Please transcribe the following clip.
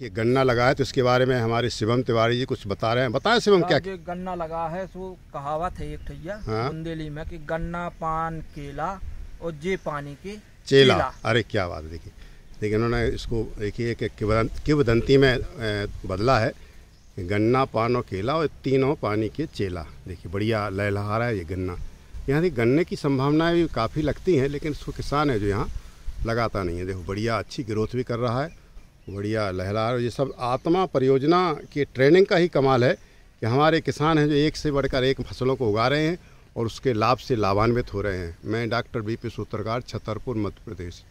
ये गन्ना लगा है तो इसके बारे में हमारे शिवम तिवारी जी कुछ बता रहे हैं बताएं शिवम क्या ये गन्ना लगा है सो कहावत है एक ठैया हाँ? बुंदेली में कि गन्ना पान केला और जे पानी के चेला, चेला। अरे क्या बात देखिए देखिए उन्होंने इसको देखिए कि किवदंती में बदला है गन्ना पान और केला और तीनों पानी के चेला देखिए बढ़िया लहलहा रहा है ये गन्ना यहाँ देखिए गन्ने की संभावनाएं भी काफ़ी लगती हैं लेकिन इसको किसान है जो यहाँ लगाता नहीं है देखो बढ़िया अच्छी ग्रोथ भी कर रहा है बढ़िया लहरा ये सब आत्मा परियोजना की ट्रेनिंग का ही कमाल है कि हमारे किसान हैं जो एक से बढ़कर एक फसलों को उगा रहे हैं और उसके लाभ से लाभान्वित हो रहे हैं मैं डॉक्टर बी पी सूत्रकार छतरपुर मध्य प्रदेश